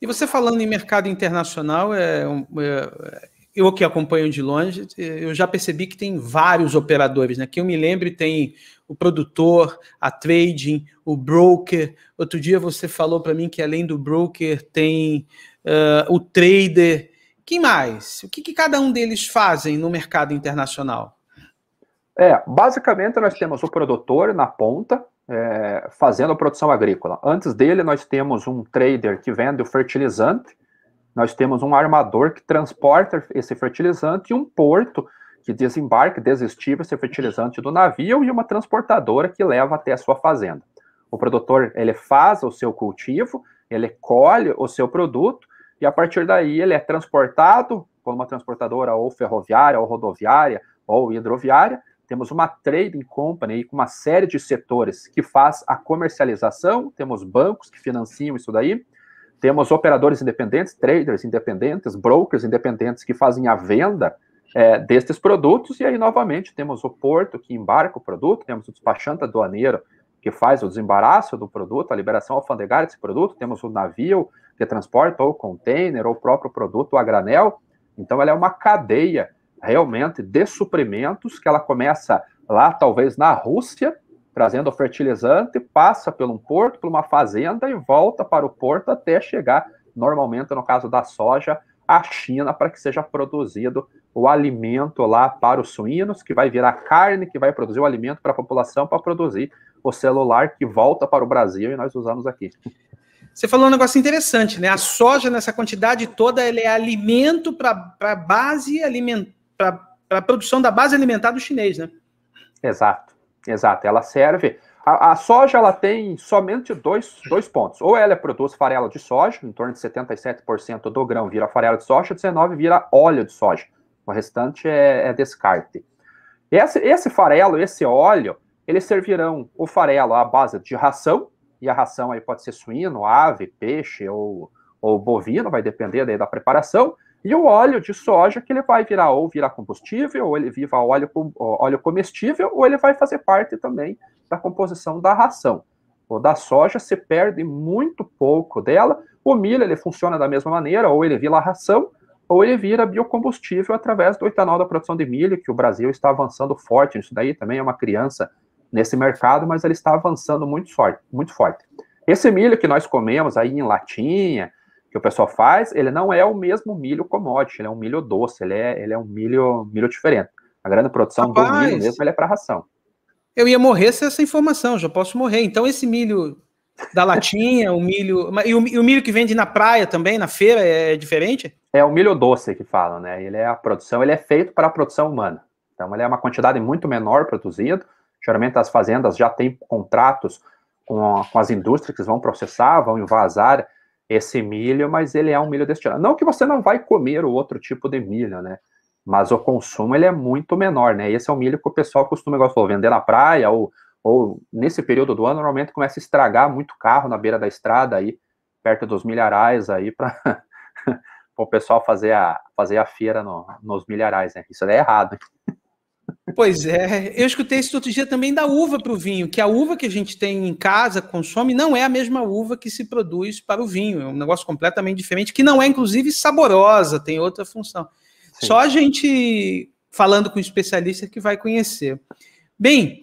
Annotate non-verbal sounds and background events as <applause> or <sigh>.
E você falando em mercado internacional, é, é, eu que acompanho de longe, eu já percebi que tem vários operadores, né? Que eu me lembro tem o produtor, a trading, o broker. Outro dia você falou para mim que além do broker tem uh, o trader. Quem mais? O que, que cada um deles fazem no mercado internacional? É, basicamente nós temos o produtor na ponta, é, fazendo a produção agrícola. Antes dele, nós temos um trader que vende o fertilizante, nós temos um armador que transporta esse fertilizante e um porto que desembarca, desestiva esse fertilizante do navio e uma transportadora que leva até a sua fazenda. O produtor ele faz o seu cultivo, ele colhe o seu produto e a partir daí ele é transportado por uma transportadora ou ferroviária, ou rodoviária, ou hidroviária, temos uma trading company com uma série de setores que faz a comercialização, temos bancos que financiam isso daí, temos operadores independentes, traders independentes, brokers independentes que fazem a venda é, destes produtos, e aí novamente temos o porto que embarca o produto, temos o despachante aduaneiro que faz o desembaraço do produto, a liberação alfandegária desse produto, temos o navio que transporta ou o container ou o próprio produto a granel. Então, ela é uma cadeia realmente de suprimentos, que ela começa lá, talvez na Rússia, trazendo o fertilizante, passa por um porto, por uma fazenda e volta para o porto até chegar, normalmente, no caso da soja, à China, para que seja produzido o alimento lá para os suínos, que vai virar carne, que vai produzir o alimento para a população, para produzir o celular que volta para o Brasil e nós usamos aqui. Você falou um negócio interessante, né? A soja, nessa quantidade toda, ela é alimento para a base alimentar para a produção da base alimentar do chinês, né? Exato, exato. Ela serve. A, a, soja ela tem somente dois, dois pontos. Ou ela é produz farelo de soja, em torno de 77% do grão vira farelo de soja, 19% vira óleo de soja. O restante é, é descarte. Esse, esse farelo, esse óleo, eles servirão o farelo à base de ração, e a ração aí pode ser suíno, ave, peixe ou, ou bovino, vai depender da preparação. E o óleo de soja que ele vai virar ou virar combustível, ou ele viva óleo, óleo comestível, ou ele vai fazer parte também da composição da ração. O da soja se perde muito pouco dela. O milho ele funciona da mesma maneira, ou ele vira ração, ou ele vira biocombustível através do etanol da produção de milho, que o Brasil está avançando forte nisso daí, também é uma criança nesse mercado, mas ele está avançando muito forte, muito forte. Esse milho que nós comemos aí em latinha, que o pessoal faz, ele não é o mesmo milho commodity, ele é um milho doce, ele é, ele é um milho, milho diferente. A grande produção Rapaz, do milho mesmo ele é para ração. Eu ia morrer sem essa informação, já posso morrer. Então, esse milho da latinha, o milho. E o, e o, milho que vende na praia também, na feira, é, é diferente? É o milho doce que falam, né? Ele é a produção, ele é feito para a produção humana. Então, ele é uma quantidade muito menor produzido. Geralmente, as fazendas já têm contratos com, a, com as indústrias que vão processar, vão invasar esse milho, mas ele é um milho destinado. Não que você não vai comer o outro tipo de milho, né? Mas o consumo ele é muito menor, né? Esse é o milho que o pessoal costuma, igual falou, vender na praia ou, ou nesse período do ano, normalmente começa a estragar muito carro na beira da estrada aí, perto dos milharais aí, para <laughs> o pessoal fazer a, fazer a feira no, nos milharais, né? Isso é errado. Pois é, eu escutei isso outro dia também da uva para o vinho, que a uva que a gente tem em casa, consome, não é a mesma uva que se produz para o vinho, é um negócio completamente diferente, que não é, inclusive, saborosa, tem outra função. Sim. Só a gente falando com especialista que vai conhecer. Bem,